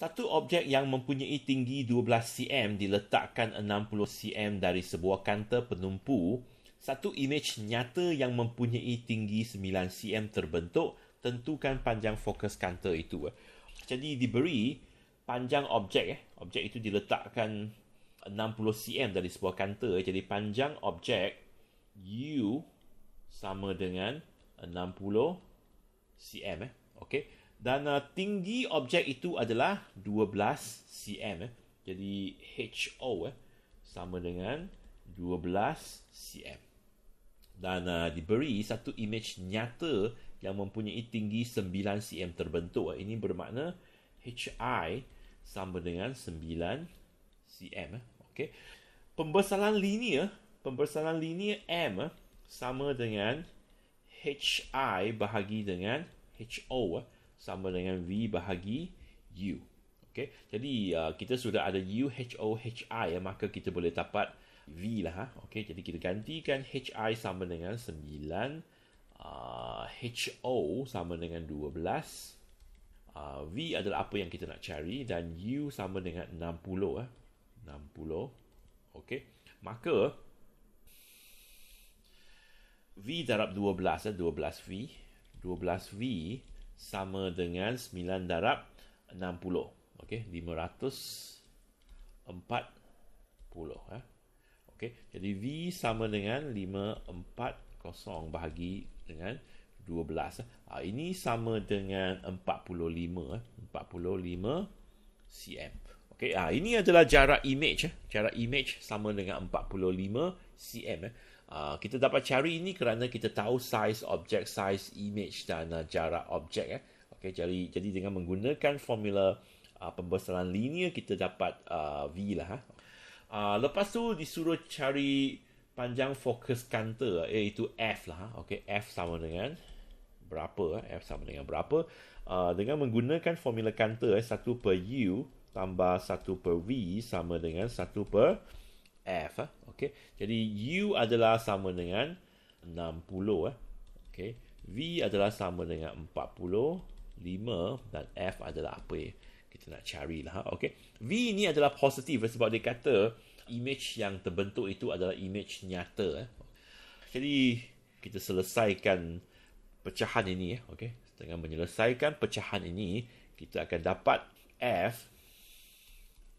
Satu objek yang mempunyai tinggi 12 cm diletakkan 60 cm dari sebuah kanta penumpu. Satu imej nyata yang mempunyai tinggi 9 cm terbentuk tentukan panjang fokus kanta itu. Jadi diberi panjang objek, eh, objek itu diletakkan 60 cm dari sebuah kanta. Jadi panjang objek U sama dengan 60 cm. Eh, okay dan uh, tinggi objek itu adalah 12 cm eh. jadi HO eh, sama dengan 12 cm dan uh, diberi satu imej nyata yang mempunyai tinggi 9 cm terbentuk eh. ini bermakna HI sama dengan 9 cm eh. okey pembesaran linear eh. pembesaran linear M eh, sama dengan HI bahagi dengan HO eh sama dengan V bahagi U. Okay. Jadi uh, kita sudah ada U, H, O, H, I. Ya, maka kita boleh dapat V lah. Ha? Okay. Jadi kita gantikan H, I sama dengan sembilan, Uh, H, O sama dengan dua Uh, v adalah apa yang kita nak cari dan U sama dengan enam puluh ah, enam puluh, okay. maka V darab dua belas 12 ha. dua belas V dua belas V sama dengan 9 darab 60. Okey, 540. Eh. Okey, jadi V sama dengan 540 bahagi dengan 12. Eh. Ha, ini sama dengan 45. Eh. 45 cm. Okey, ha, ini adalah jarak image. Eh. Jarak image sama dengan 45 cm cm eh. Uh, kita dapat cari ini kerana kita tahu size objek, size image dan uh, jarak objek. Eh. Okay, jadi, jadi dengan menggunakan formula uh, pembesaran linear, kita dapat uh, V. Lah, eh. uh, lepas tu disuruh cari panjang fokus kantor iaitu eh, F. Lah, ha. okay, F sama dengan berapa? Eh. F sama dengan berapa? Uh, dengan menggunakan formula kantor, eh, 1 per U tambah 1 per V sama dengan 1 per F. Eh. Okay. Jadi U adalah sama dengan 60 eh. Okay. V adalah sama dengan 45 dan F adalah apa eh? kita nak cari lah. Ha? Okay. V ni adalah positif eh, sebab dia kata image yang terbentuk itu adalah image nyata. Eh. Jadi kita selesaikan pecahan ini. Eh. Okay. Dengan menyelesaikan pecahan ini, kita akan dapat F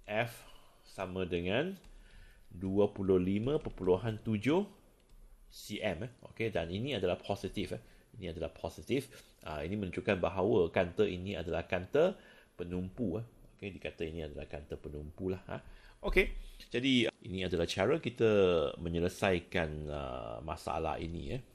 F sama dengan 25.7 cm eh. okay dan ini adalah positif eh. ini adalah positif uh, ini menunjukkan bahawa kanta ini adalah kanta penumpu eh. okay dikata ini adalah kanta penumpu lah ha. okay jadi ini adalah cara kita menyelesaikan uh, masalah ini eh.